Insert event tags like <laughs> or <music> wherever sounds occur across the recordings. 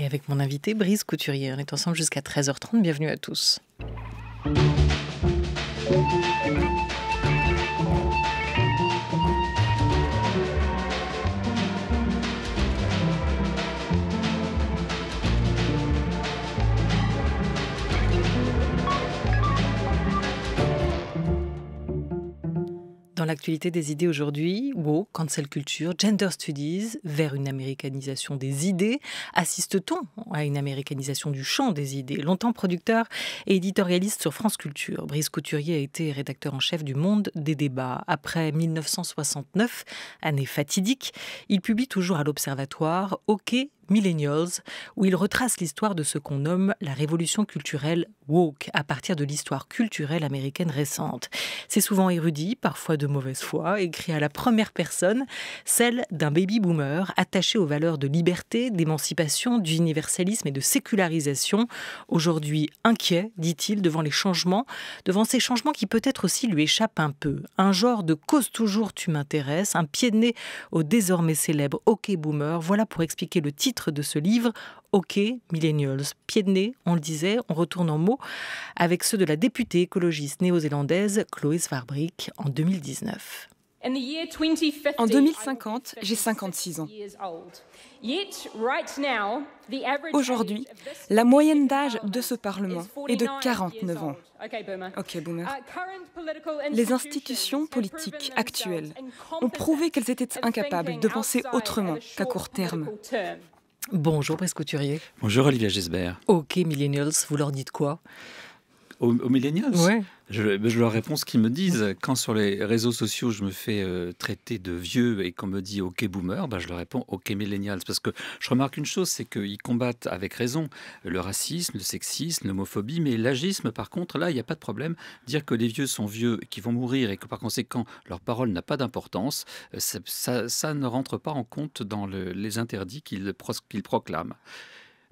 Et avec mon invité Brise Couturier, on est ensemble jusqu'à 13h30. Bienvenue à tous. l'actualité des idées aujourd'hui, Wow, cancel culture, gender studies, vers une américanisation des idées, assiste-t-on à une américanisation du champ des idées Longtemps producteur et éditorialiste sur France Culture, Brice Couturier a été rédacteur en chef du Monde des débats. Après 1969, année fatidique, il publie toujours à l'Observatoire OK, Millennials, où il retrace l'histoire de ce qu'on nomme la révolution culturelle woke à partir de l'histoire culturelle américaine récente. C'est souvent érudit, parfois de mauvaise foi, écrit à la première personne, celle d'un baby boomer attaché aux valeurs de liberté, d'émancipation, d'universalisme et de sécularisation, aujourd'hui inquiet, dit-il, devant les changements, devant ces changements qui peut-être aussi lui échappent un peu. Un genre de cause toujours tu m'intéresses, un pied de nez au désormais célèbre hockey boomer, voilà pour expliquer le titre de ce livre, OK, Millennials. Pied de nez, on le disait, on retourne en mots, avec ceux de la députée écologiste néo-zélandaise Chloé Svarbrick en 2019. En 2050, j'ai 56 ans. Aujourd'hui, la moyenne d'âge de ce Parlement est de 49 ans. Ok, boomer. Les institutions politiques actuelles ont prouvé qu'elles étaient incapables de penser autrement qu'à court terme. Bonjour Brice Couturier. Bonjour Olivia Gesbert. Ok, Millennials, vous leur dites quoi aux, aux Millennials ouais. Je, leur réponds ce qu'ils me disent. Quand sur les réseaux sociaux, je me fais euh, traiter de vieux et qu'on me dit OK boomer, bah, je leur réponds OK millennials. Parce que je remarque une chose, c'est qu'ils combattent avec raison le racisme, le sexisme, l'homophobie, mais l'agisme, par contre, là, il n'y a pas de problème. Dire que les vieux sont vieux, qu'ils vont mourir et que par conséquent, leur parole n'a pas d'importance, euh, ça, ne rentre pas en compte dans les interdits qu'ils proclament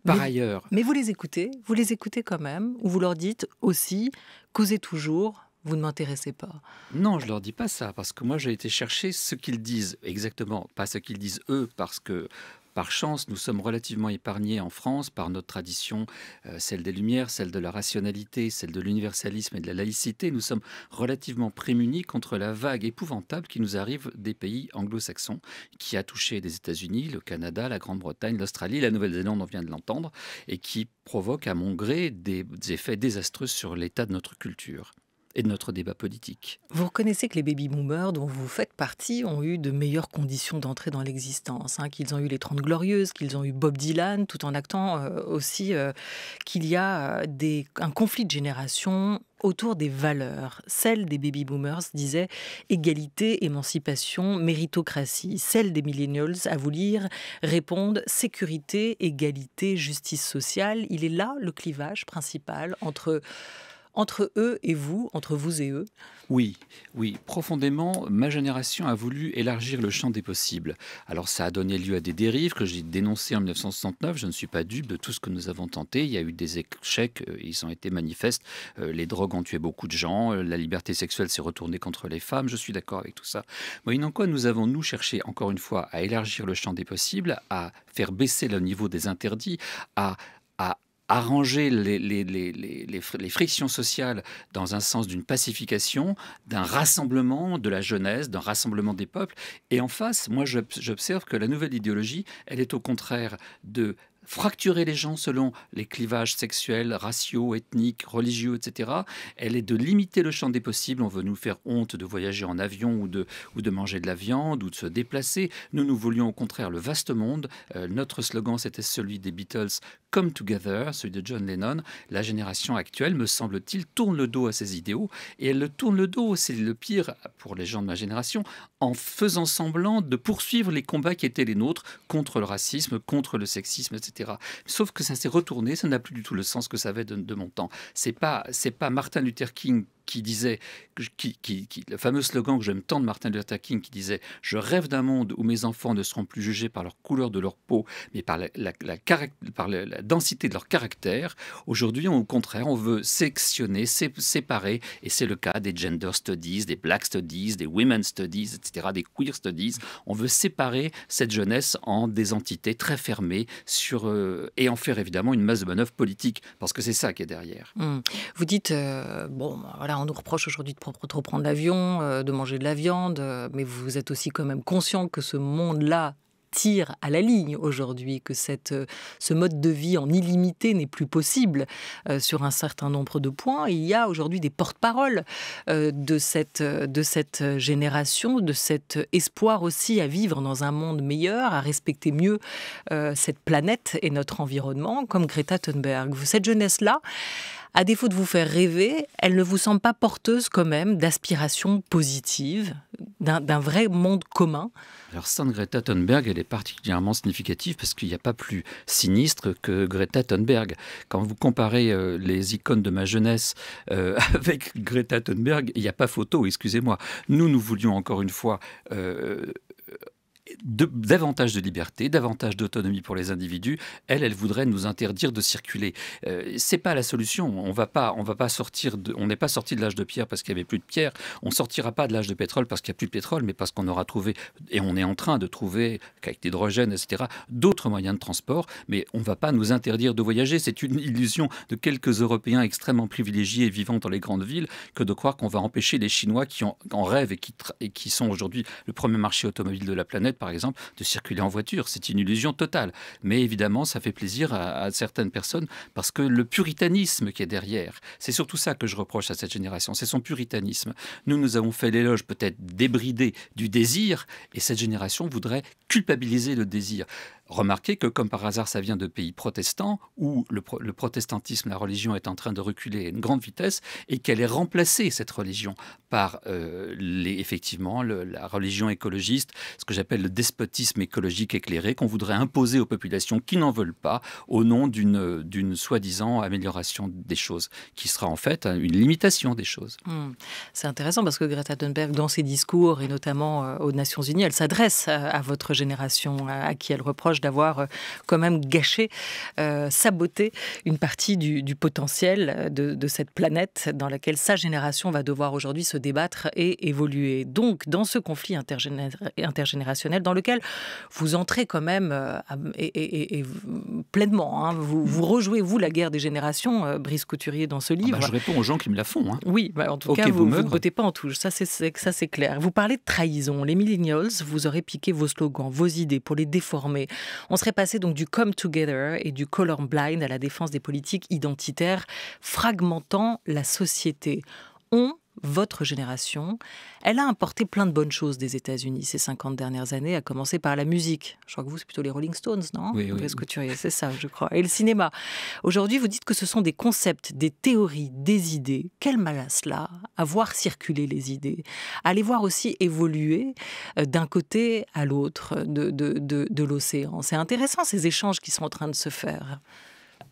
par mais, ailleurs. Mais vous les écoutez, vous les écoutez quand même, ou vous leur dites aussi, causez toujours, vous ne m'intéressez pas. Non, je leur dis pas ça, parce que moi j'ai été chercher ce qu'ils disent exactement, pas ce qu'ils disent eux, parce que par chance, nous sommes relativement épargnés en France par notre tradition, euh, celle des Lumières, celle de la rationalité, celle de l'universalisme et de la laïcité. Nous sommes relativement prémunis contre la vague épouvantable qui nous arrive des pays anglo-saxons, qui a touché les États-Unis, le Canada, la Grande-Bretagne, l'Australie, la Nouvelle-Zélande, on vient de l'entendre, et qui provoque à mon gré des effets désastreux sur l'état de notre culture et de notre débat politique. Vous reconnaissez que les baby-boomers dont vous faites partie ont eu de meilleures conditions d'entrée dans l'existence, hein, qu'ils ont eu les Trente Glorieuses, qu'ils ont eu Bob Dylan, tout en actant euh, aussi euh, qu'il y a euh, des, un conflit de génération autour des valeurs. Celle des baby boomers disait égalité, émancipation, méritocratie. Celle des millennials, à vous lire, répondent sécurité, égalité, justice sociale. Il est là le clivage principal entre entre eux et vous, entre vous et eux Oui, oui, profondément, ma génération a voulu élargir le champ des possibles. Alors ça a donné lieu à des dérives que j'ai dénoncées en 1969, je ne suis pas dupe de tout ce que nous avons tenté, il y a eu des échecs, euh, ils ont été manifestes, euh, les drogues ont tué beaucoup de gens, euh, la liberté sexuelle s'est retournée contre les femmes, je suis d'accord avec tout ça. en quoi, nous avons, nous, cherché, encore une fois, à élargir le champ des possibles, à faire baisser le niveau des interdits, à arranger les, les, frictions sociales dans un sens d'une pacification, d'un rassemblement de la jeunesse, d'un rassemblement des peuples. Et en face, moi, j'observe que la nouvelle idéologie, elle est au contraire de fracturer les gens selon les clivages sexuels, raciaux, ethniques, religieux, etc. Elle est de limiter le champ des possibles. On veut nous faire honte de voyager en avion ou de, ou de manger de la viande ou de se déplacer. Nous, nous voulions au contraire le vaste monde. Euh, notre slogan, c'était celui des Beatles, Come Together, celui de John Lennon. La génération actuelle, me semble-t-il, tourne le dos à ces idéaux et elle le tourne le dos, c'est le pire pour les gens de ma génération, en faisant semblant de poursuivre les combats qui étaient les nôtres contre le racisme, contre le sexisme, etc. Sauf que ça s'est retourné, ça n'a plus du tout le sens que ça avait de, de mon temps. C'est pas, c'est pas Martin Luther King qui disait, qui, le fameux slogan que j'aime tant de Martin Luther King, qui disait Je rêve d'un monde où mes enfants ne seront plus jugés par leur couleur de leur peau, mais par la, par la densité de leur caractère. Aujourd'hui, au contraire, on veut sectionner, séparer, et c'est le cas des gender studies, des black studies, des women studies, etc., des queer studies. On veut séparer cette jeunesse en des entités très fermées sur, euh, et en faire évidemment une masse de manœuvre politique, parce que c'est ça qui est derrière. Mmh. Vous dites, euh, bon, bah, voilà, on nous reproche aujourd'hui de trop prendre l'avion, euh, de manger de la viande, euh, mais vous êtes aussi quand même conscient que ce monde-là tire à la ligne aujourd'hui, que cette, euh, ce mode de vie en illimité n'est plus possible sur un certain nombre de points. Il y a aujourd'hui des porte-paroles de, cette, de cette génération, de cet espoir aussi à vivre dans un monde meilleur, à respecter mieux cette planète et notre environnement, comme Greta Thunberg. Cette jeunesse-là, à défaut de vous faire rêver, elle ne vous semble pas porteuse quand même d'aspirations positives, d'un vrai monde commun Alors Sainte Greta Thunberg, elle est particulièrement significative parce qu'il n'y a pas plus sinistre que Greta Thunberg. Quand vous comparez euh, les icônes de ma jeunesse euh, <laughs> avec Greta Thunberg, il n'y a pas photo, excusez-moi. Nous, nous voulions encore une fois euh, davantage de liberté, davantage d'autonomie pour les individus. Elle, elle voudrait nous interdire de circuler. Ce euh, c'est pas la solution. On va pas, on va pas sortir. De, on n'est pas sorti de l'âge de pierre parce qu'il y avait plus de pierre. On sortira pas de l'âge de pétrole parce qu'il n'y a plus de pétrole, mais parce qu'on aura trouvé et on est en train de trouver avec l'hydrogène, etc. D'autres moyens de transport. Mais on va pas nous interdire de voyager. C'est une illusion de quelques Européens extrêmement privilégiés et vivant dans les grandes villes que de croire qu'on va empêcher les Chinois qui en, en rêvent et qui, sont aujourd'hui le premier marché automobile de la planète par exemple, de circuler en voiture. C'est une illusion totale. Mais évidemment, ça fait plaisir à, certaines personnes parce que le puritanisme qui est derrière, c'est surtout ça que je reproche à cette génération, c'est son puritanisme. Nous, nous avons fait l'éloge peut-être débridé du désir et cette génération voudrait culpabiliser le désir. Remarquez que, comme par hasard, ça vient de pays protestants, où le, protestantisme, la religion, est en train de reculer à une grande vitesse, et qu'elle est remplacée, cette religion, par euh, les, effectivement la religion écologiste, ce que j'appelle le despotisme écologique éclairé, qu'on voudrait imposer aux populations qui n'en veulent pas, au nom d'une soi-disant amélioration des choses, qui sera en fait une limitation des choses. Hmm. C'est intéressant parce que Greta Thunberg, dans ses discours, et notamment euh, aux Nations Unies, elle s'adresse à votre génération, à qui elle reproche d'avoir euh, quand même gâché, euh, saboté une partie du, potentiel euh, de, cette planète dans laquelle sa génération va devoir aujourd'hui se débattre et évoluer. Donc, dans ce conflit intergénérationnel dans lequel vous entrez quand même et, pleinement, hein, vous, rejouez, vous, la guerre des générations, Brice Couturier, dans ce ah bah, livre. je réponds aux gens qui me la font. Hein. Oui, bah, en tout cas, vous, ne votez pas en touche, ça c'est clair. Vous parlez de trahison. Les millennials, vous aurez piqué vos slogans, vos idées pour les déformer, on serait passé donc du come together et du color blind » à la défense des politiques identitaires, fragmentant la société. On, votre génération, elle a importé plein de bonnes choses des États-Unis ces 50 dernières années, à commencer par la musique. Je crois que vous, c'est plutôt les Rolling Stones, non Oui, oui. c'est ça, je crois. Et le cinéma. Aujourd'hui, vous dites que ce sont des concepts, des théories, des idées. Quel mal à cela, à voir circuler les idées, à les voir aussi évoluer euh, d'un côté à l'autre de l'océan. C'est intéressant ces échanges qui sont en train de se faire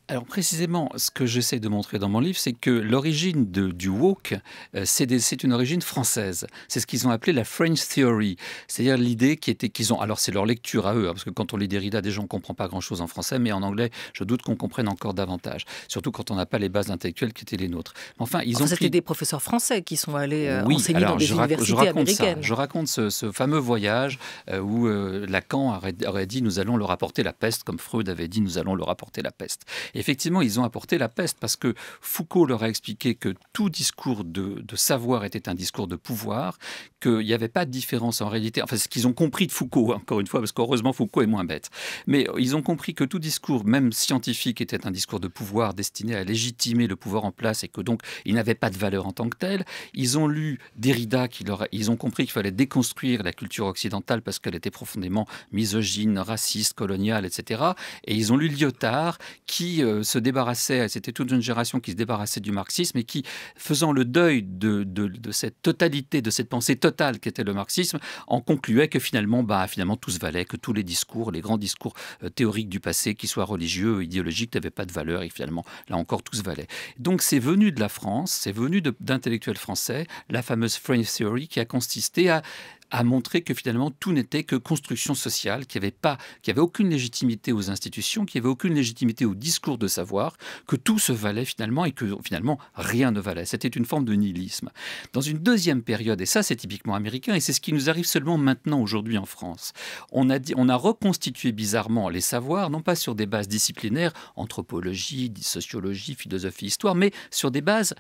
alors précisément, ce que j'essaie de montrer dans mon livre, c'est que l'origine du woke, euh, c'est une origine française. C'est ce qu'ils ont appelé la French Theory, c'est-à-dire l'idée qui était qu'ils ont. Alors c'est leur lecture à eux, hein, parce que quand on lit Derrida, déjà on comprend pas grand-chose en français, mais en anglais, je doute qu'on comprenne encore davantage. Surtout quand on n'a pas les bases intellectuelles qui étaient les nôtres. enfin, ils ont. C'était des professeurs français qui sont allés euh, enseigner dans des je universités raconte américaines. Je raconte ce, fameux voyage euh, où Lacan aurait, aurait dit nous allons leur apporter la peste, comme Freud avait dit nous allons leur apporter la peste effectivement, ils ont apporté la peste parce que Foucault leur a expliqué que tout discours de, savoir était un discours de pouvoir, qu'il n'y avait pas de différence en réalité. Enfin, ce qu'ils ont compris de Foucault, hein, encore une fois, parce qu'heureusement, Foucault est moins bête. Mais ils ont compris que tout discours, même scientifique, était un discours de pouvoir destiné à légitimer le pouvoir en place et que donc il n'avait pas de valeur en tant que tel. Ils ont lu Derrida, qui leur, ils ont compris qu'il fallait déconstruire la culture occidentale parce qu'elle était profondément misogyne, raciste, coloniale, etc. Et ils ont lu Lyotard, qui euh, se débarrassait, c'était toute une génération qui se débarrassait du marxisme et qui, faisant le deuil de, cette totalité, de cette pensée totale qu'était le marxisme, en concluait que finalement, bah, finalement, tout se valait, que tous les discours, les grands discours euh, théoriques du passé, qu'ils soient religieux, idéologiques, n'avaient pas de valeur et finalement, là encore, tout se valait. Donc c'est venu de la France, c'est venu d'intellectuels français, la fameuse French Theory qui a consisté à, a montré que finalement tout n'était que construction sociale, qu'il n'y avait pas, qui avait aucune légitimité aux institutions, qu'il n'y avait aucune légitimité au discours de savoir, que tout se valait finalement et que finalement rien ne valait. C'était une forme de nihilisme. Dans une deuxième période, et ça c'est typiquement américain, et c'est ce qui nous arrive seulement maintenant aujourd'hui en France, on a, dit, on a reconstitué bizarrement les savoirs, non pas sur des bases disciplinaires, anthropologie, sociologie, philosophie, histoire, mais sur des bases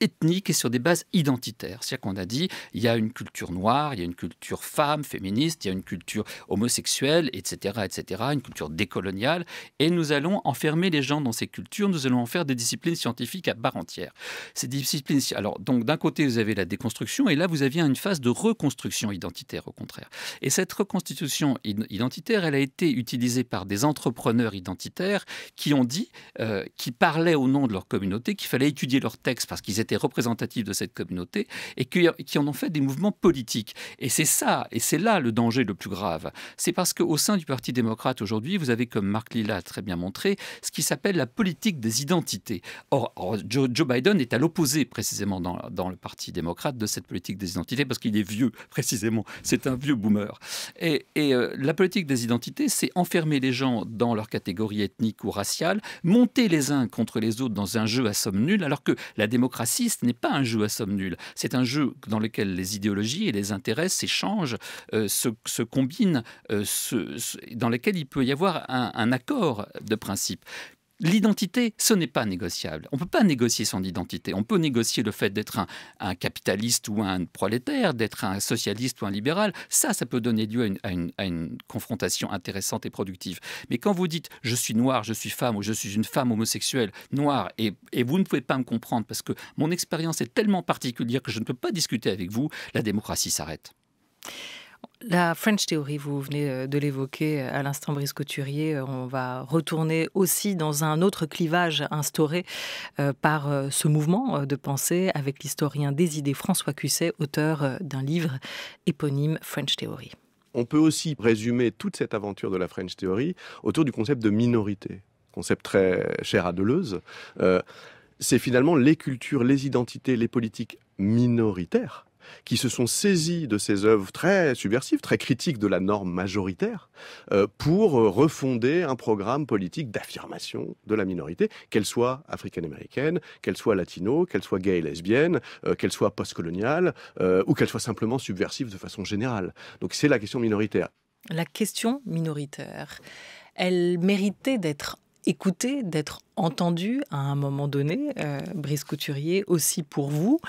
ethniques et sur des bases identitaires. C'est-à-dire qu'on a dit, il y a une culture noire, il y a une culture femme, féministe, il y a une culture homosexuelle, etc., etc., une culture décoloniale, et nous allons enfermer les gens dans ces cultures, nous allons en faire des disciplines scientifiques à part entière. Ces disciplines, alors, donc d'un côté, vous avez la déconstruction, et là, vous aviez une phase de reconstruction identitaire, au contraire. Et cette reconstitution identitaire, elle a été utilisée par des entrepreneurs identitaires qui ont dit, euh, qui parlaient au nom de leur communauté, qu'il fallait étudier leurs textes parce qu'ils étaient étaient représentatifs de cette communauté et qui, en ont fait des mouvements politiques. Et c'est ça, et c'est là le danger le plus grave. C'est parce qu'au sein du Parti démocrate aujourd'hui, vous avez, comme Marc Lilla très bien montré, ce qui s'appelle la politique des identités. Or, Joe, Biden est à l'opposé précisément dans, le Parti démocrate de cette politique des identités parce qu'il est vieux <laughs> précisément. C'est un vieux boomer. Et, euh, la politique des identités, c'est enfermer les gens dans leur catégorie ethnique ou raciale, monter les uns contre les autres dans un jeu à somme nulle, alors que la démocratie ce n'est pas un jeu à somme nulle. C'est un jeu dans lequel les idéologies et les intérêts s'échangent, euh, se, combinent, euh, dans lequel il peut y avoir un, un accord de principe. L'identité, ce n'est pas négociable. On ne peut pas négocier son identité. On peut négocier le fait d'être un, capitaliste ou un prolétaire, d'être un socialiste ou un libéral. Ça, ça peut donner lieu à une, confrontation intéressante et productive. Mais quand vous dites je suis noir, je suis femme ou je suis une femme homosexuelle noire et vous ne pouvez pas me comprendre parce que mon expérience est tellement particulière que je ne peux pas discuter avec vous, la démocratie s'arrête. La French Theory, vous venez euh, de l'évoquer euh, à l'instant, Brice Couturier. Euh, on va retourner aussi dans un autre clivage instauré par ce mouvement de pensée avec l'historien des idées François Cusset, auteur d'un livre éponyme French Theory. On peut aussi résumer toute cette aventure de la French Theory autour du concept de minorité, concept très cher à Deleuze. c'est finalement les cultures, les identités, les politiques minoritaires qui se sont saisis de ces œuvres très subversives, très critiques de la norme majoritaire, euh, pour euh, refonder un programme politique d'affirmation de la minorité, qu'elle soit africaine-américaine, qu'elle soit latino, qu'elle soit gay lesbienne, euh, qu'elle soit postcoloniale, ou qu'elle soit simplement subversive de façon générale. Donc c'est la question minoritaire. La question minoritaire, elle méritait d'être écoutée, d'être entendue à un moment donné, Brice Couturier, aussi pour vous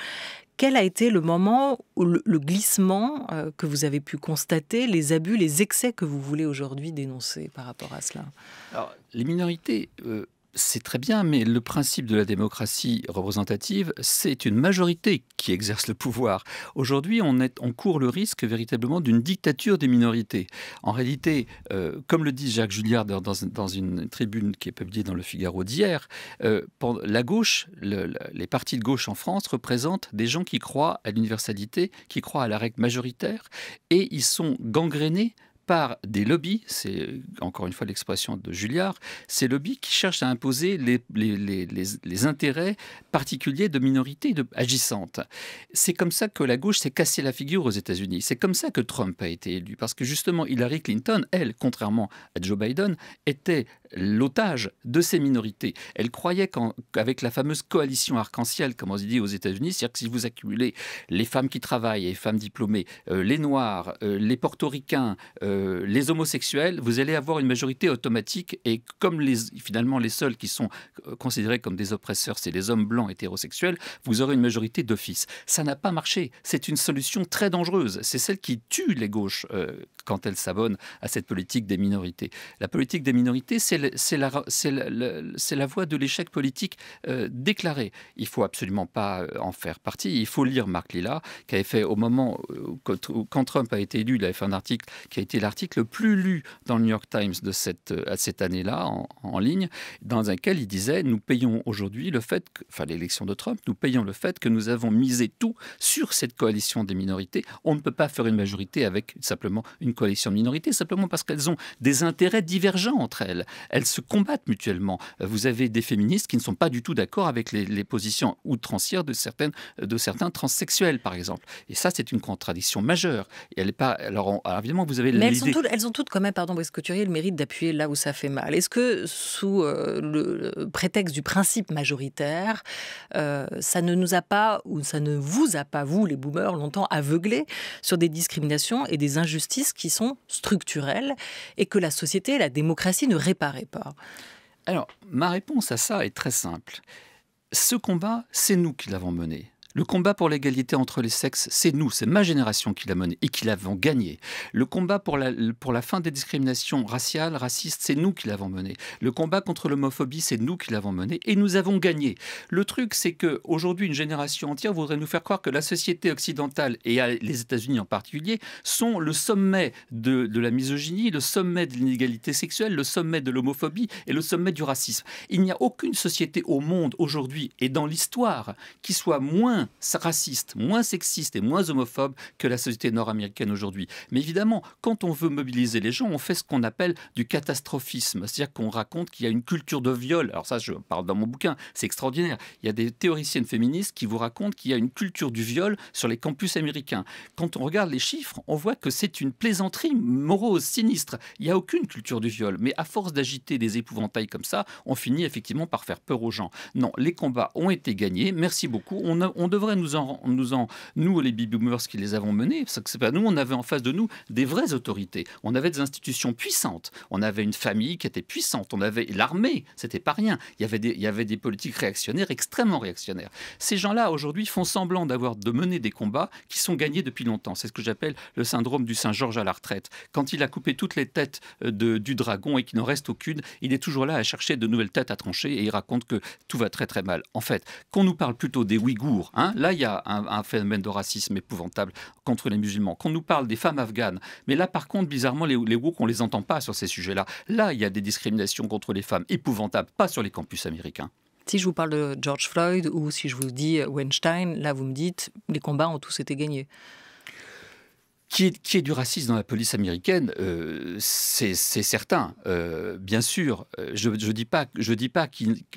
quel a été le moment, où le, glissement euh, que vous avez pu constater, les abus, les excès que vous voulez aujourd'hui dénoncer par rapport à cela les minorités, euh, c'est très bien, mais le principe de la démocratie représentative, c'est une majorité qui exerce le pouvoir. Aujourd'hui, on, est, on court le risque véritablement d'une dictature des minorités. En réalité, euh, comme le dit Jacques Julliard dans, une tribune qui est publiée dans le Figaro d'hier, euh, la gauche, les partis de gauche en France représentent des gens qui croient à l'universalité, qui croient à la règle majoritaire, et ils sont gangrénés par des lobbies, c'est encore une fois l'expression de Julliard, ces lobbies qui cherchent à imposer les, les, intérêts particuliers de minorités de, agissantes. C'est comme ça que la gauche s'est cassée la figure aux États-Unis. C'est comme ça que Trump a été élu, parce que justement Hillary Clinton, elle, contrairement à Joe Biden, était l'otage de ces minorités. Elle croyait qu'avec la fameuse coalition arc-en-ciel, comme on dit aux États-Unis, c'est-à-dire que si vous accumulez les femmes qui travaillent, les femmes diplômées, euh, les noirs, euh, les portoricains, euh, les homosexuels, vous allez avoir une majorité automatique. Et comme les, finalement les seuls qui sont considérés comme des oppresseurs, c'est les hommes blancs hétérosexuels, vous aurez une majorité d'office. Ça n'a pas marché. C'est une solution très dangereuse. C'est celle qui tue les gauches quand elles s'abonnent à cette politique des minorités. La politique des minorités, c'est c'est la, la, voie de l'échec politique euh, déclaré. Il faut absolument pas euh, en faire partie. Il faut lire Marc Lilla, qui avait fait, au moment où, euh, quand Trump a été élu, il avait fait un article qui a été l'article le plus lu dans le New York Times de cette, à cette année-là, en, ligne, dans lequel il disait Nous payons aujourd'hui le fait, enfin l'élection de Trump, nous payons le fait que nous avons misé tout sur cette coalition des minorités. On ne peut pas faire une majorité avec simplement une coalition de minorités, simplement parce qu'elles ont des intérêts divergents entre elles elles se combattent mutuellement. Vous avez des féministes qui ne sont pas du tout d'accord avec les, positions outrancières de, certaines, de certains transsexuels, par exemple. Et ça, c'est une contradiction majeure. elle pas... alors, évidemment, vous avez Mais elles ont toutes, elles toutes quand même, eh, pardon, Brice Couturier, le mérite d'appuyer là où ça fait mal. Est-ce que sous euh, le, prétexte du principe majoritaire, euh, ça ne nous a pas, ou ça ne vous a pas, vous, les boomers, longtemps aveuglés sur des discriminations et des injustices qui sont structurelles et que la société la démocratie ne répare alors, ma réponse à ça est très simple. Ce combat, c'est nous qui l'avons mené. Le combat pour l'égalité entre les sexes, c'est nous, c'est ma génération qui l'a mené et qui l'avons gagné. Le combat pour la, pour la fin des discriminations raciales, racistes, c'est nous qui l'avons mené. Le combat contre l'homophobie, c'est nous qui l'avons mené et nous avons gagné. Le truc, c'est que aujourd'hui, une génération entière voudrait nous faire croire que la société occidentale et les États-Unis en particulier sont le sommet de la misogynie, le sommet de l'inégalité sexuelle, le sommet de l'homophobie et le sommet du racisme. Il n'y a aucune société au monde aujourd'hui et dans l'histoire qui soit moins raciste, moins sexiste et moins homophobe que la société nord-américaine aujourd'hui. Mais évidemment, quand on veut mobiliser les gens, on fait ce qu'on appelle du catastrophisme, c'est-à-dire qu'on raconte qu'il y a une culture de viol. Alors ça, je parle dans mon bouquin, c'est extraordinaire. Il y a des théoriciennes féministes qui vous racontent qu'il y a une culture du viol sur les campus américains. Quand on regarde les chiffres, on voit que c'est une plaisanterie morose, sinistre. Il n'y a aucune culture du viol, mais à force d'agiter des épouvantails comme ça, on finit effectivement par faire peur aux gens. Non, les combats ont été gagnés. Merci beaucoup. On, a, devrait nous en, nous en, nous les baby boomers qui les avons menés, parce que c'est pas nous, on avait en face de nous des vraies autorités. On avait des institutions puissantes. On avait une famille qui était puissante. On avait l'armée, c'était pas rien. Il y avait des, il y avait des politiques réactionnaires extrêmement réactionnaires. Ces gens-là aujourd'hui font semblant d'avoir de mener des combats qui sont gagnés depuis longtemps. C'est ce que j'appelle le syndrome du Saint Georges à la retraite. Quand il a coupé toutes les têtes euh, de, du dragon et qu'il n'en reste aucune, il est toujours là à chercher de nouvelles têtes à trancher et il raconte que tout va très très mal. En fait, qu'on nous parle plutôt des Ouïghours, hein, Hein, là, il y a un, phénomène de racisme épouvantable contre les musulmans. Qu'on nous parle des femmes afghanes, mais là, par contre, bizarrement, les, les qu'on ne les entend pas sur ces sujets-là. Là, il y a des discriminations contre les femmes épouvantables, pas sur les campus américains. Si je vous parle de George Floyd ou si je vous dis Weinstein, là, vous me dites les combats ont tous été gagnés. Qui est, qui du racisme dans la police américaine, euh, c'est certain, euh, bien sûr. Euh, je ne dis pas, pas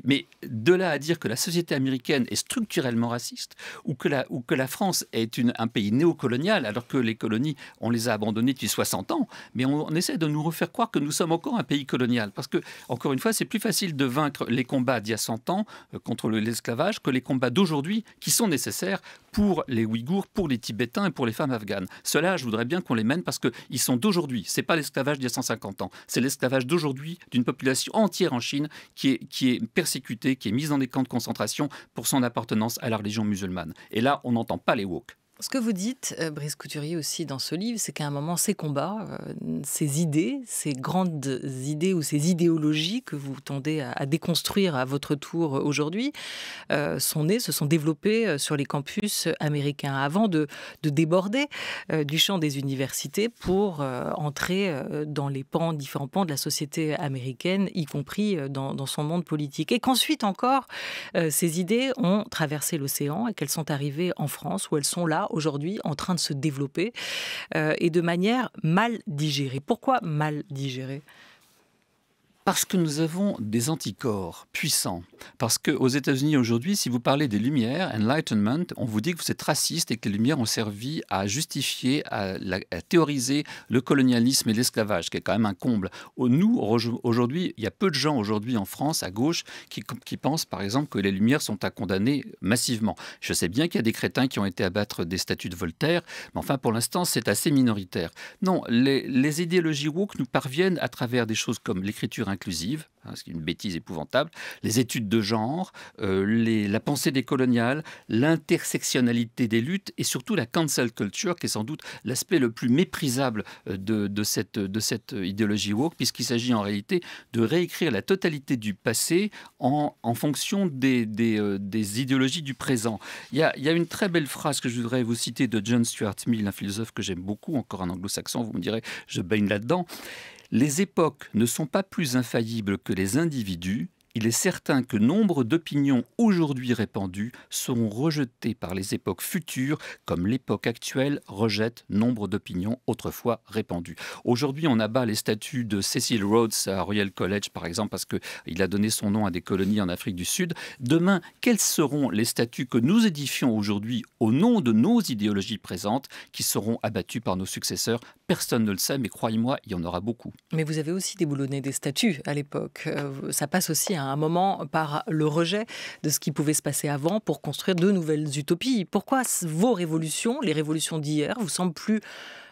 Mais de là à dire que la société américaine est structurellement raciste ou que la, ou que la France est une, un pays néocolonial, alors que les colonies, on les a abandonnées depuis 60 ans, mais on, essaie de nous refaire croire que nous sommes encore un pays colonial. Parce que, encore une fois, c'est plus facile de vaincre les combats d'il y a 100 ans contre l'esclavage que les combats d'aujourd'hui qui sont nécessaires pour les Ouïghours, pour les Tibétains et pour les femmes afghanes. Cela, je voudrais bien qu'on les mène parce qu'ils sont d'aujourd'hui. Ce n'est pas l'esclavage d'il y a 150 ans. C'est l'esclavage d'aujourd'hui d'une population entière en Chine qui est, qui est persécutée, qui est mise dans des camps de concentration pour son appartenance à la religion musulmane. Et là, on n'entend pas les woke. Ce que vous dites, euh, Brice Couturier aussi dans ce livre, c'est qu'à un moment, ces combats, euh, ces idées, ces grandes idées ou ces idéologies que vous tendez à, déconstruire à votre tour aujourd'hui, euh, sont nées, se sont développées sur les campus américains avant de, déborder du champ des universités pour entrer dans les pans, différents pans de la société américaine, y compris dans, dans son monde politique. Et qu'ensuite encore, ces idées ont traversé l'océan et qu'elles sont arrivées en France, où elles sont là aujourd'hui en train de se développer euh, et de manière mal digérée. Pourquoi mal digérée parce que nous avons des anticorps puissants. Parce qu'aux États-Unis aujourd'hui, si vous parlez des Lumières, Enlightenment, on vous dit que vous êtes raciste et que les Lumières ont servi à justifier, à, théoriser le colonialisme et l'esclavage, qui est quand même un comble. Nous, aujourd'hui, il y a peu de gens aujourd'hui en France, à gauche, qui, qui pensent par exemple que les Lumières sont à condamner massivement. Je sais bien qu'il y a des crétins qui ont été abattre des statues de Voltaire, mais enfin pour l'instant c'est assez minoritaire. Non, les, idéologies woke nous parviennent à travers des choses comme l'écriture inclusive, hein, ce qui est une bêtise épouvantable, les études de genre, euh, les, la pensée des coloniales, l'intersectionnalité des luttes et surtout la cancel culture, qui est sans doute l'aspect le plus méprisable euh, de, cette, de cette idéologie woke, puisqu'il s'agit en réalité de réécrire la totalité du passé en, fonction des, euh, des, idéologies du présent. Il il y, a, une très belle phrase que je voudrais vous citer de John Stuart Mill, un philosophe que j'aime beaucoup, encore un anglo-saxon, vous me direz, je baigne là-dedans. Les époques ne sont pas plus infaillibles que les individus, il est certain que nombre d'opinions aujourd'hui répandues seront rejetées par les époques futures, comme l'époque actuelle rejette nombre d'opinions autrefois répandues. Aujourd'hui, on abat les statues de Cecil Rhodes à Royal College, par exemple, parce qu'il a donné son nom à des colonies en Afrique du Sud. Demain, quels seront les statues que nous édifions aujourd'hui au nom de nos idéologies présentes qui seront abattues par nos successeurs Personne ne le sait, mais croyez-moi, il y en aura beaucoup. Mais vous avez aussi déboulonné des statuts à l'époque. Euh, ça passe aussi à un moment par le rejet de ce qui pouvait se passer avant pour construire de nouvelles utopies. Pourquoi vos révolutions, les révolutions d'hier, vous semblent plus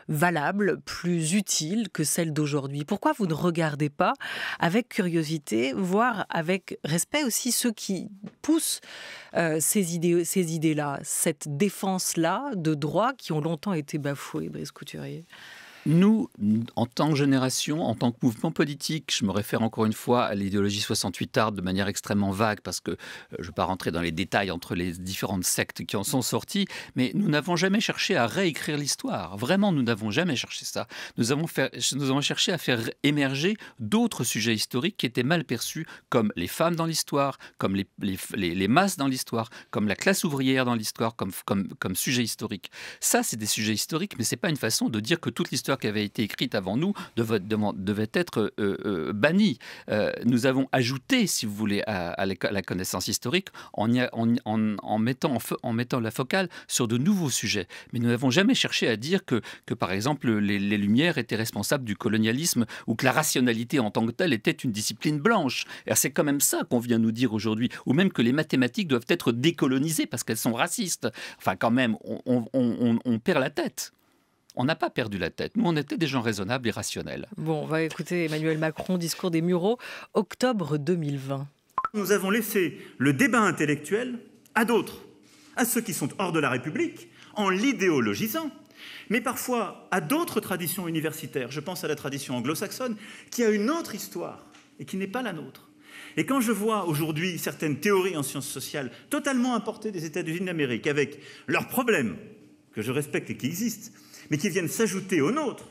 valables, plus utiles que celles d'aujourd'hui Pourquoi vous ne regardez pas avec curiosité, voire avec respect aussi ceux qui poussent euh, ces idées-là, ces idées cette défense-là de droits qui ont longtemps été bafoués, Brice Couturier nous, en tant que génération, en tant que mouvement politique, je me réfère encore une fois à l'idéologie 68 art de manière extrêmement vague parce que euh, je ne vais pas rentrer dans les détails entre les différentes sectes qui en sont sorties, mais nous n'avons jamais cherché à réécrire l'histoire. Vraiment, nous n'avons jamais cherché ça. Nous avons, cherché à faire émerger d'autres sujets historiques qui étaient mal perçus, comme les femmes dans l'histoire, comme les, masses dans l'histoire, comme la classe ouvrière dans l'histoire, comme, comme, comme sujet historique. Ça, c'est des sujets historiques, mais ce n'est pas une façon de dire que toute l'histoire qui avait été écrite avant nous devait être euh, euh, bannie. Euh, nous avons ajouté, si vous voulez, à, la connaissance historique en, en, mettant la focale sur de nouveaux sujets. Mais nous n'avons jamais cherché à dire que, par exemple, les, Lumières étaient responsables du colonialisme ou que la rationalité en tant que telle était une discipline blanche. C'est quand même ça qu'on vient nous dire aujourd'hui. Ou même que les mathématiques doivent être décolonisées parce qu'elles sont racistes. Enfin, quand même, on perd la tête on n'a pas perdu la tête. Nous, on était des gens raisonnables et rationnels. Bon, on va écouter Emmanuel Macron, discours des Mureaux, octobre 2020. Nous avons laissé le débat intellectuel à d'autres, à ceux qui sont hors de la République, en l'idéologisant, mais parfois à d'autres traditions universitaires. Je pense à la tradition anglo-saxonne, qui a une autre histoire et qui n'est pas la nôtre. Et quand je vois aujourd'hui certaines théories en sciences sociales totalement importées des États-Unis d'Amérique, avec leurs problèmes, que je respecte et qui existent, mais qui viennent s'ajouter aux nôtres,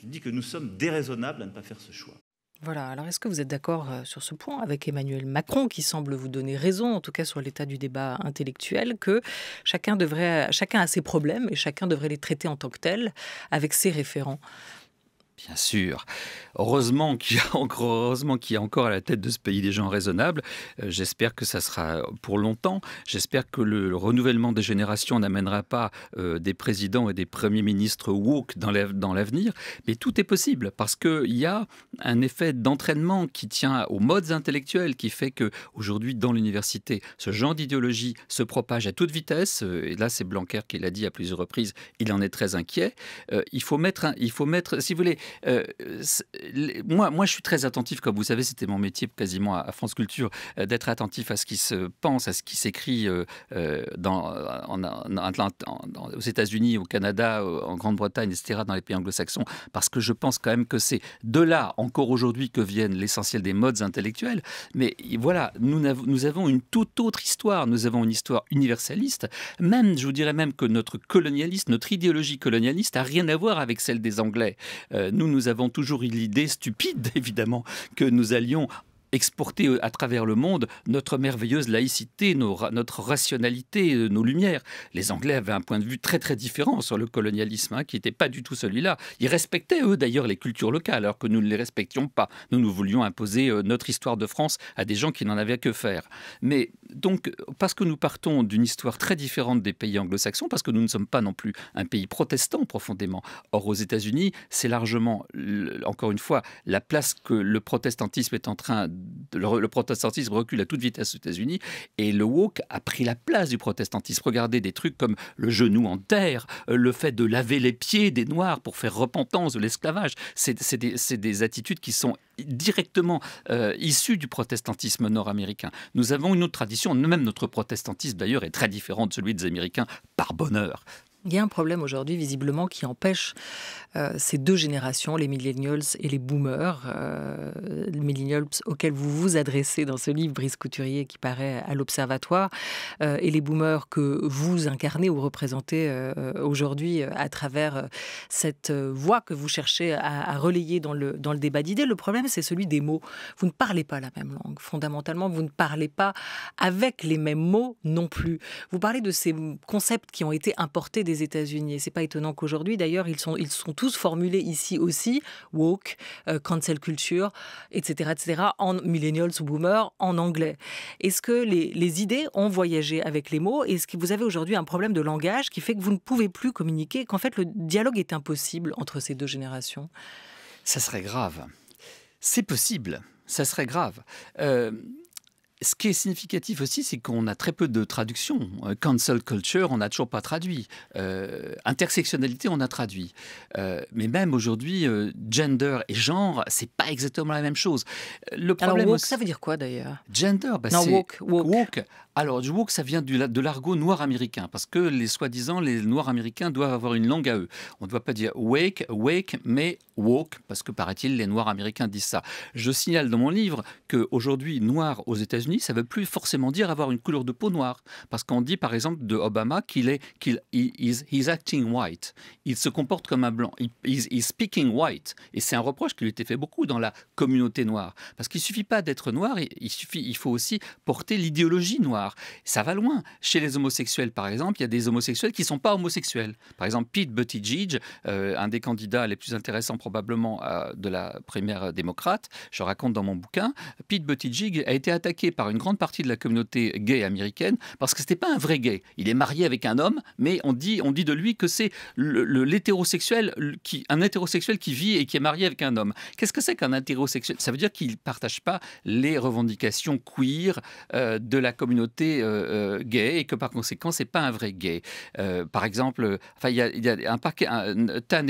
je dis que nous sommes déraisonnables à ne pas faire ce choix. Voilà, alors est-ce que vous êtes d'accord euh, sur ce point avec Emmanuel Macron qui semble vous donner raison, en tout cas sur l'état du débat intellectuel, que chacun, devrait, chacun a ses problèmes et chacun devrait les traiter en tant que tel avec ses référents Bien sûr. Heureusement qu'il y, a <laughs> encore, heureusement qu'il y a encore à la tête de ce pays des gens raisonnables. Euh, j'espère que ça sera pour longtemps. J'espère que le, renouvellement des générations n'amènera pas euh, des présidents et des premiers ministres woke dans l'avenir. Mais tout est possible parce qu'il y a un effet d'entraînement qui tient aux modes intellectuels qui fait que aujourd'hui dans l'université, ce genre d'idéologie se propage à toute vitesse. Euh, et là, c'est Blanquer qui l'a dit à plusieurs reprises. Il en est très inquiet. il faut mettre, il faut mettre, si vous voulez, moi, moi, je suis très attentif, comme vous savez, c'était mon métier quasiment à, France Culture, euh, d'être attentif à ce qui se pense, à ce qui s'écrit euh, euh, dans, aux États-Unis, au Canada, en Grande-Bretagne, etc., dans les pays anglo-saxons, parce que je pense quand même que c'est de là, encore aujourd'hui, que viennent l'essentiel des modes intellectuels. Mais voilà, nous, nous avons une toute autre histoire. Nous avons une histoire universaliste. Même, je vous dirais même que notre colonialiste, notre idéologie colonialiste, a rien à voir avec celle des Anglais. nous, nous avons toujours l'idée idée stupide, <laughs> évidemment, que nous allions exporter euh, à travers le monde notre merveilleuse laïcité, nos, notre rationalité, euh, nos lumières. Les Anglais avaient un point de vue très très différent sur le colonialisme, hein, qui n'était pas du tout celui-là. Ils respectaient, eux, d'ailleurs, les cultures locales, alors que nous ne les respections pas. Nous, nous voulions imposer euh, notre histoire de France à des gens qui n'en avaient que faire. Mais donc, parce que nous partons d'une histoire très différente des pays anglo-saxons, parce que nous ne sommes pas non plus un pays protestant profondément. Or, aux États-Unis, c'est largement, encore une fois, la place que le protestantisme est en train. De, le, protestantisme recule à toute vitesse aux États-Unis et le woke a pris la place du protestantisme. Regardez des trucs comme le genou en terre, euh, le fait de laver les pieds des Noirs pour faire repentance de l'esclavage. C'est des, des attitudes qui sont directement issu euh, issus du protestantisme nord-américain. Nous avons une autre tradition, même notre protestantisme d'ailleurs est très différent de celui des Américains, par bonheur. Il y a un problème aujourd'hui, visiblement, qui empêche euh, ces deux générations, les millennials et les boomers, euh, les millennials auxquels vous vous adressez dans ce livre, Brice Couturier, qui paraît à l'Observatoire, euh, et les boomers que vous incarnez ou représentez aujourd'hui à travers cette voix que vous cherchez à, à relayer dans le, dans le débat d'idées. Le problème, c'est celui des mots. Vous ne parlez pas la même langue. Fondamentalement, vous ne parlez pas avec les mêmes mots non plus. Vous parlez de ces concepts qui ont été importés des des États-Unis. Et c'est pas étonnant qu'aujourd'hui, d'ailleurs, ils sont, ils sont tous formulés ici aussi, woke, euh, cancel culture, etc., etc., en millennials ou boomers, en anglais. Est-ce que les, idées ont voyagé avec les mots Est-ce que vous avez aujourd'hui un problème de langage qui fait que vous ne pouvez plus communiquer, qu'en fait le dialogue est impossible entre ces deux générations Ça serait grave. C'est possible. Ça serait grave. Euh, ce qui est significatif aussi, c'est qu'on a très peu de traductions. Euh, cancel culture, on n'a toujours pas traduit. Euh, intersectionnalité, on a traduit. Euh, mais même aujourd'hui, gender et genre, c'est pas exactement la même chose. Le problème Alors, woke, ça veut dire quoi d'ailleurs Gender, bah, c'est woke. woke. Alors, du woke, ça vient de l'argot noir américain, parce que les soi-disant, les noirs américains doivent avoir une langue à eux. On ne doit pas dire wake, wake, mais woke, parce que paraît-il, les noirs américains disent ça. Je signale dans mon livre qu'aujourd'hui, noir aux États-Unis, ça ne veut plus forcément dire avoir une couleur de peau noire, parce qu'on dit par exemple de Obama qu'il est, qu'il is, acting white. Il se comporte comme un blanc. Il is speaking white. Et c'est un reproche qui lui était fait beaucoup dans la communauté noire, parce qu'il suffit pas d'être noir, il suffit, il faut aussi porter l'idéologie noire. Ça va loin. Chez les homosexuels, par exemple, il y a des homosexuels qui ne sont pas homosexuels. Par exemple, Pete Buttigieg, euh, un des candidats les plus intéressants probablement euh, de la primaire démocrate, je raconte dans mon bouquin, Pete Buttigieg a été attaqué par une grande partie de la communauté gay américaine parce que ce n'était pas un vrai gay. Il est marié avec un homme, mais on dit, de lui que c'est l'hétérosexuel, un hétérosexuel qui vit et qui est marié avec un homme. Qu'est-ce que c'est qu'un hétérosexuel Ça veut dire qu'il ne partage pas les revendications queer euh, de la communauté euh, euh, gay et que par conséquent, c'est pas un vrai gay. Euh, par exemple, enfin, il y, a, y un parquet, Tan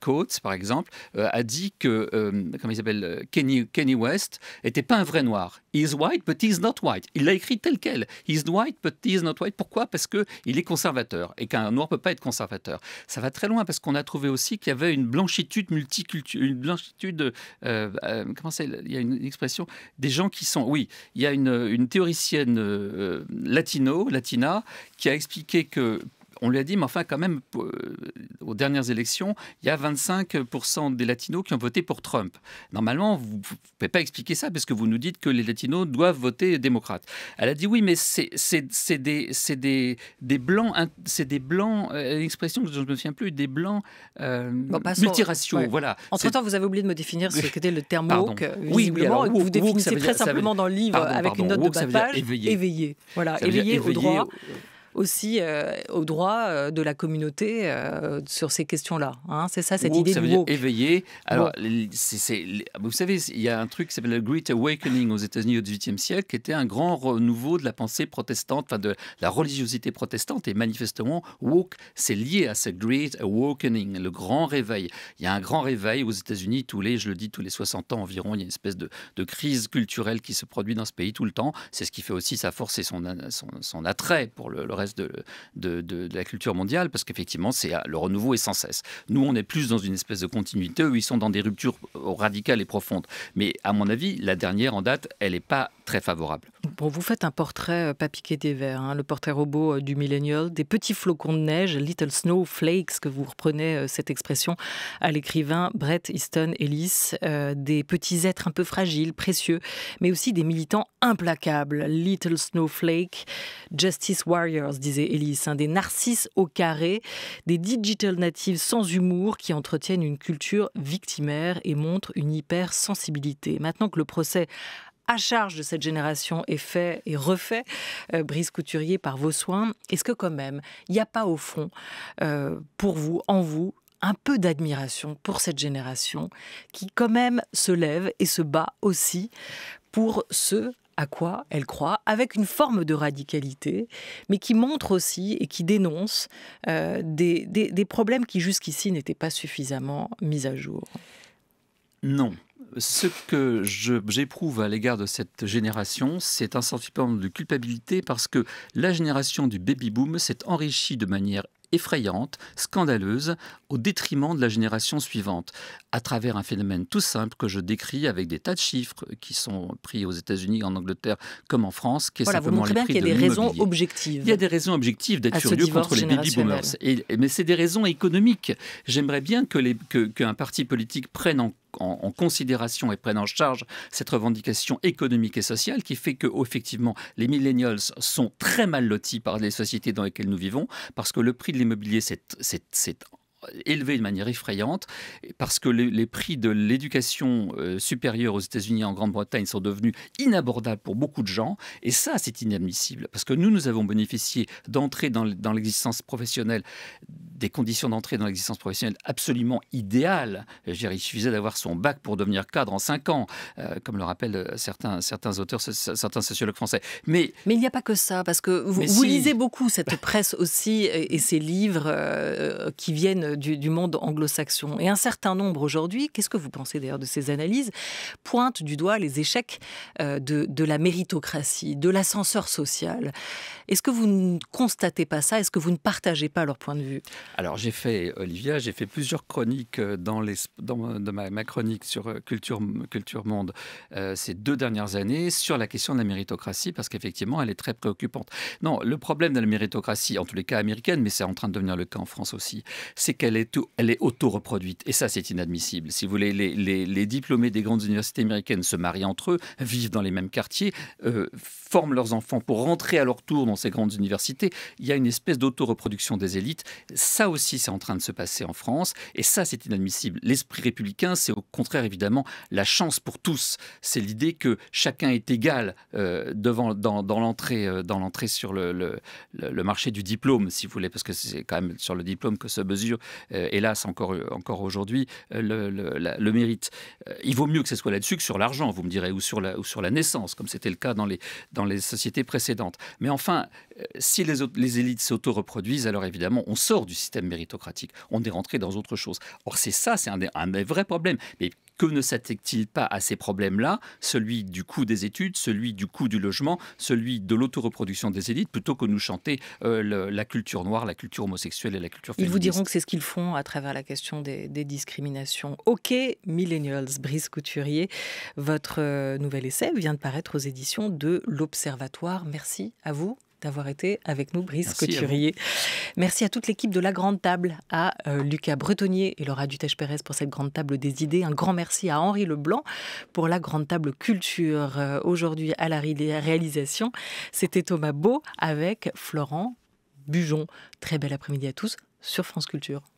Coates, par exemple, a dit que, comme il s'appelle, Kenny, Kenny West était pas un vrai noir. He's white, but he's not white. Il l'a écrit tel quel. He's white, but he's not white. Pourquoi Parce que il est conservateur et qu'un noir peut pas être conservateur. Ça va très loin parce qu'on a trouvé aussi qu'il y avait une blanchitude multiculturelle, une blanchitude, comment c'est, il y a une expression, des gens qui sont, oui, il y a une, une théoricienne euh, latino, latina, qui a expliqué que on lui a dit, mais enfin, quand même, euh, aux dernières élections, il y a 25% des latinos qui ont voté pour Trump. Normalement, vous ne pouvez pas expliquer ça parce que vous nous dites que les latinos doivent voter démocrate. Elle a dit, oui, mais c'est des, des blancs, c'est des blancs, euh, une expression que je ne me souviens plus, des blancs euh, Entre-temps, vous avez oublié de me définir ce qu'était le terme woke, euh, oui, vous définissez très simplement dans le livre avec une note de bas page, éveillé. Voilà, éveillé, au droit aussi euh, au droit euh, de la communauté euh, sur ces questions-là. Hein. C'est ça cette idée de woke. Alors, c'est ah, vous savez, il y a un truc qui s'appelle le Great Awakening aux États-Unis au XVIIIe siècle, qui était un grand renouveau de la pensée protestante, enfin de la religiosité protestante. Et manifestement, woke, c'est lié à ce Great Awakening, le grand réveil. Il y a un grand réveil aux États-Unis tous les, je le dis, tous les 60 ans environ. Il y a une espèce de, crise culturelle qui se produit dans ce pays tout le temps. C'est ce qui fait aussi sa force et son, son, attrait pour le, le de, la culture mondiale, parce qu'effectivement, c'est ah, le renouveau est sans cesse. Nous, on est plus dans une espèce de continuité, où ils sont dans des ruptures euh, radicales et profondes. Mais à mon avis, la dernière en date, elle n'est pas très favorable. Bon, vous faites un portrait euh, pas piqué des verres, hein, le portrait robot euh, du millennial, des petits flocons de neige, little snowflakes, que vous reprenez euh, cette expression à l'écrivain Brett Easton Ellis, des petits êtres un peu fragiles, précieux, mais aussi des militants implacables, little snowflake, justice warriors, disait Ellis, hein, des narcisses au carré, des digital natives sans humour qui entretiennent une culture victimaire et montrent une hypersensibilité. Maintenant que le procès à charge de cette génération est fait et refait, euh, Brice Couturier, par vos soins, est-ce que quand même, il n'y a pas au fond, euh, pour vous, en vous, un peu d'admiration pour cette génération qui quand même se lève et se bat aussi pour ce à quoi elle croit, avec une forme de radicalité, mais qui montre aussi et qui dénonce euh, des problèmes qui jusqu'ici n'étaient pas suffisamment mis à jour. Non, ce que j'éprouve à l'égard de cette génération, c'est un sentiment de culpabilité parce que la génération du baby-boom s'est enrichie de manière effrayante, scandaleuse, au détriment de la génération suivante, à travers un phénomène tout simple que je décris avec des tas de chiffres qui sont pris aux États-Unis, en Angleterre, comme en France, qui est voilà, simplement les qu'il y a des raisons objectives. Il y a des raisons objectives d'être furieux contre les baby boomers, mais c'est des raisons économiques. J'aimerais bien que qu'un parti politique prenne en en, considération et prennent en charge cette revendication économique et sociale qui fait que, oh, effectivement, les millennials sont très mal lotis par les sociétés dans lesquelles nous vivons parce que le prix de l'immobilier, c'est élevé de manière effrayante parce que les, prix de l'éducation euh, supérieure aux États-Unis et en Grande-Bretagne sont devenus inabordables pour beaucoup de gens. Et ça, c'est inadmissible parce que nous, nous avons bénéficié d'entrer dans l'existence professionnelle des conditions d'entrée dans l'existence professionnelle absolument idéales. il suffisait d'avoir son bac pour devenir cadre en cinq ans, euh, comme le rappellent euh, certains, certains auteurs, certains sociologues français. Mais, mais il n'y a pas que ça, parce que vous, lisez beaucoup cette presse aussi et ces livres euh, qui viennent du, monde anglo-saxon. Et un certain nombre aujourd'hui, qu'est-ce que vous pensez d'ailleurs de ces analyses, pointent du doigt les échecs de, de la méritocratie, de l'ascenseur social. Est-ce que vous ne constatez pas ça Est-ce que vous ne partagez pas leur point de vue alors j'ai fait, Olivia, j'ai fait plusieurs chroniques euh, dans, euh, de ma, chronique sur euh, Culture, Culture Monde ces deux dernières années sur la question de la méritocratie parce qu'effectivement elle est très préoccupante. Non, le problème de la méritocratie, en tous les cas américaine, mais c'est en train de devenir le cas en France aussi, c'est qu'elle est, elle est auto-reproduite et ça c'est inadmissible. Si vous voulez, les, diplômés des grandes universités américaines se marient entre eux, vivent dans les mêmes quartiers, forment leurs enfants pour rentrer à leur tour dans ces grandes universités. Il y a une espèce d'auto-reproduction des élites. Ça, aussi, c'est en train de se passer en France, et ça, c'est inadmissible. L'esprit républicain, c'est au contraire, évidemment, la chance pour tous. C'est l'idée que chacun est égal euh, devant, dans, dans l'entrée euh, sur le, marché du diplôme, si vous voulez, parce que c'est quand même sur le diplôme que se mesure, euh, hélas, encore, encore aujourd'hui, le, mérite. il vaut mieux que ce soit là-dessus que sur l'argent, vous me direz, ou sur la, ou sur la naissance, comme c'était le cas dans les, dans les sociétés précédentes. Mais enfin, si les, les élites s'auto-reproduisent, alors évidemment, on sort du système méritocratique. On est rentré dans autre chose. Or, c'est ça, c'est un, un des vrais problèmes. Mais que ne s'attaque-t-il pas à ces problèmes-là Celui du coût des études, celui du coût du logement, celui de l'autoreproduction des élites, plutôt que nous chanter euh, la culture noire, la culture homosexuelle et la culture féministe. Ils vous diront que c'est ce qu'ils font à travers la question des, des discriminations. Ok, Millennials, Brice Couturier, votre euh, nouvel essai vient de paraître aux éditions de l'Observatoire. Merci à vous d'avoir été avec nous, Brice Couturier. Merci à toute l'équipe de La Grande Table, à euh, Lucas Bretonnier et Laura Dutèche-Pérez pour cette Grande Table des idées. Un grand merci à Henri Leblanc pour La Grande Table Culture. Euh, aujourd'hui, à la réalisation, c'était Thomas Beau avec Florent Bujon. Très bel après-midi à tous sur France Culture.